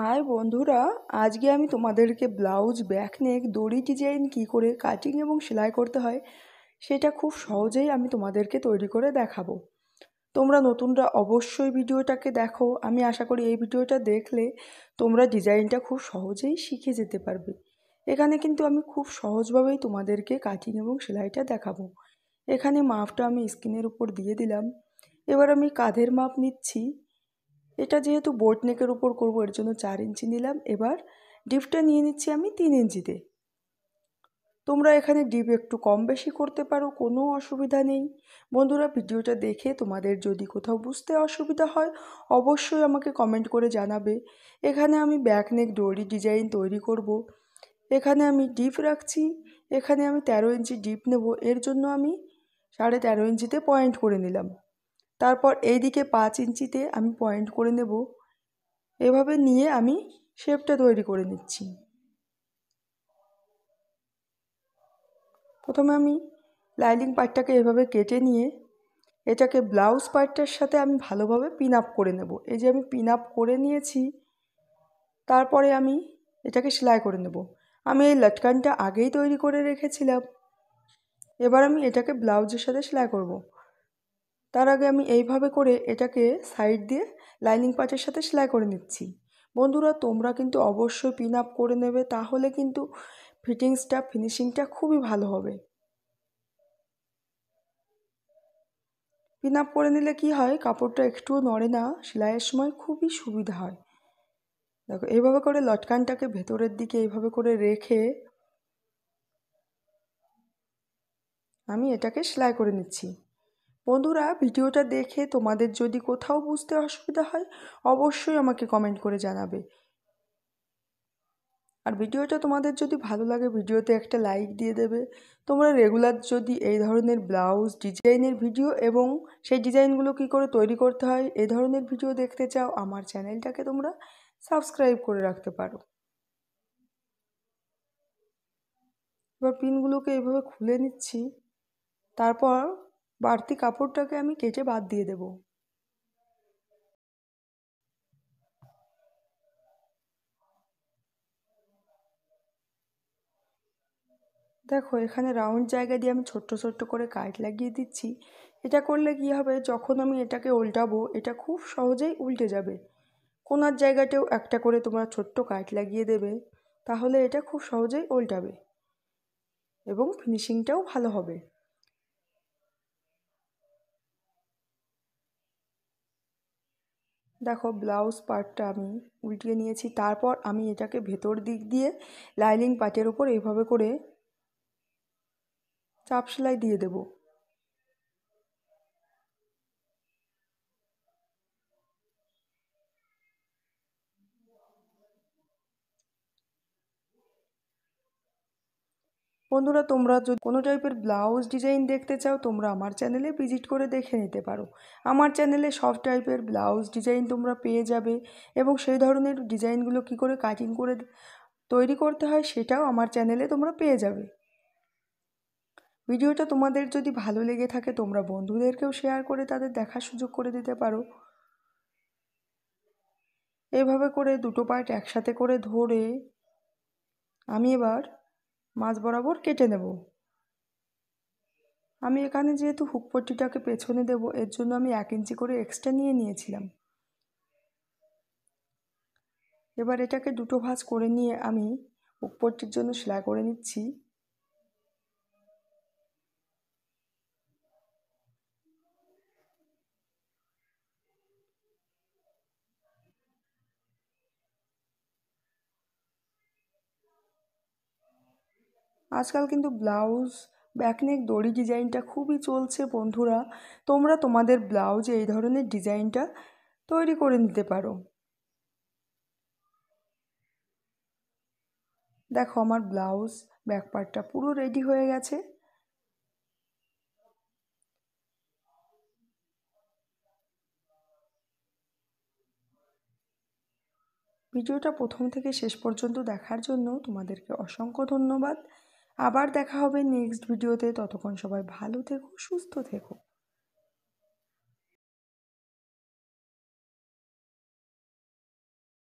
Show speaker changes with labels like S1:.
S1: High বন্ধুরা আজকে আমি তোমাদেরকে ব্লাউজ ব্যাকনেক দড়ি ডিজাইন কি করে কাটিং এবং সেলাই করতে হয় সেটা খুব সহজেই আমি তোমাদেরকে তৈরি করে দেখাবো তোমরা নতুনরা অবশ্যই ভিডিওটাকে দেখো আমি আশা করি এই ভিডিওটা দেখলে তোমরা ডিজাইনটা খুব সহজেই শিখে যেতে পারবে এখানে কিন্তু আমি খুব সহজভাবেই তোমাদেরকে কাটিং এবং সেলাইটা দেখাবো এখানে মাপটা আমি স্কিনের উপর দিয়ে দিলাম এবার আমি কাঁধের মাপ নিচ্ছি এটা যেহেতু বোট নেকের উপর করবো এর জন্য চার ইঞ্চি নিলাম এবার ডিপটা নিয়ে নিচ্ছি আমি তিন ইঞ্চিতে তোমরা এখানে ডিপ একটু কম বেশি করতে পারো কোনো অসুবিধা নেই বন্ধুরা ভিডিওটা দেখে তোমাদের যদি কোথাও বুঝতে অসুবিধা হয় অবশ্যই আমাকে কমেন্ট করে জানাবে এখানে আমি ব্যাক নেক ডোরি ডিজাইন তৈরি করব। এখানে আমি ডিপ রাখছি এখানে আমি তেরো ইঞ্চি ডিপ নেব এর জন্য আমি সাড়ে তেরো ইঞ্চিতে পয়েন্ট করে নিলাম তারপর এই দিকে পাঁচ ইঞ্চিতে আমি পয়েন্ট করে নেব এভাবে নিয়ে আমি শেপটা তৈরি করে নিচ্ছি প্রথমে আমি লাইনিং পার্টটাকে এভাবে কেটে নিয়ে এটাকে ব্লাউজ পার্টটার সাথে আমি ভালোভাবে পিন আপ করে নেব এই যে আমি পিন আপ করে নিয়েছি তারপরে আমি এটাকে সেলাই করে নেব আমি এই লটকানটা আগেই তৈরি করে রেখেছিলাম এবার আমি এটাকে ব্লাউজের সাথে সেলাই করবো তার আগে আমি এইভাবে করে এটাকে সাইড দিয়ে লাইনিং পাটের সাথে সেলাই করে নিচ্ছি বন্ধুরা তোমরা কিন্তু অবশ্যই পিন আপ করে নেবে তাহলে কিন্তু ফিটিংসটা ফিনিশিংটা খুবই ভালো হবে পিন আপ করে নিলে কি হয় কাপড়টা একটুও নড়ে না সেলাইয়ের সময় খুবই সুবিধা হয় দেখো এইভাবে করে লটকানটাকে ভেতরের দিকে এইভাবে করে রেখে আমি এটাকে সেলাই করে নিচ্ছি বন্ধুরা ভিডিওটা দেখে তোমাদের যদি কোথাও বুঝতে অসুবিধা হয় অবশ্যই আমাকে কমেন্ট করে জানাবে আর ভিডিওটা তোমাদের যদি ভালো লাগে ভিডিওতে একটা লাইক দিয়ে দেবে তোমরা রেগুলার যদি এই ধরনের ব্লাউজ ডিজাইনের ভিডিও এবং সেই ডিজাইনগুলো কি করে তৈরি করতে হয় এ ধরনের ভিডিও দেখতে চাও আমার চ্যানেলটাকে তোমরা সাবস্ক্রাইব করে রাখতে পারো এবার পিনগুলোকে এভাবে খুলে নিচ্ছি তারপর বাড়তি কাপড়টাকে আমি কেটে বাদ দিয়ে দেব দেখো এখানে রাউন্ড জায়গা দিয়ে আমি ছোট্ট ছোট্ট করে কাট লাগিয়ে দিচ্ছি এটা করলে কি হবে যখন আমি এটাকে উল্টাবো এটা খুব সহজেই উল্টে যাবে কোনার জায়গাটাও একটা করে তোমরা ছোট্ট কাট লাগিয়ে দেবে তাহলে এটা খুব সহজেই উল্টাবে এবং ফিনিশিংটাও ভালো হবে দেখো ব্লাউজ পার্টটা আমি উল্টিয়ে নিয়েছি তারপর আমি এটাকে ভেতর দিক দিয়ে লাইনিং পার্টের ওপর এইভাবে করে চাপ সেলাই দিয়ে দেবো বন্ধুরা তোমরা যদি কোনো টাইপের ব্লাউজ ডিজাইন দেখতে চাও তোমরা আমার চ্যানেলে ভিজিট করে দেখে নিতে পারো আমার চ্যানেলে সব টাইপের ব্লাউজ ডিজাইন তোমরা পেয়ে যাবে এবং সেই ধরনের ডিজাইনগুলো কি করে কাটিং করে তৈরি করতে হয় সেটাও আমার চ্যানেলে তোমরা পেয়ে যাবে ভিডিওটা তোমাদের যদি ভালো লেগে থাকে তোমরা বন্ধুদেরকেও শেয়ার করে তাদের দেখার সুযোগ করে দিতে পারো এভাবে করে দুটো পার্ট একসাথে করে ধরে আমি এবার মাঝ বরাবর কেটে নেব আমি এখানে যেহেতু হুকপট্টিটাকে পেছনে দেব এর জন্য আমি এক ইঞ্চি করে এক্সট্রা নিয়ে নিয়েছিলাম এবার এটাকে দুটো ভাঁজ করে নিয়ে আমি হুকপট্টির জন্য সেলাই করে নিচ্ছি আজকাল কিন্তু ব্লাউজ ব্যাকনেক দড়ি ডিজাইনটা খুবই চলছে বন্ধুরা তোমরা তোমাদের ব্লাউজ এই ধরনের ডিজাইনটা তৈরি করে নিতে পারো দেখো আমার ব্লাউজ ব্যাকপার্টটা পুরো রেডি হয়ে গেছে ভিডিওটা প্রথম থেকে শেষ পর্যন্ত দেখার জন্য তোমাদেরকে অসংখ্য ধন্যবাদ আবার দেখা হবে নেক্সট ভিডিওতে ততক্ষণ সবাই ভালো থেকো সুস্থ থেকো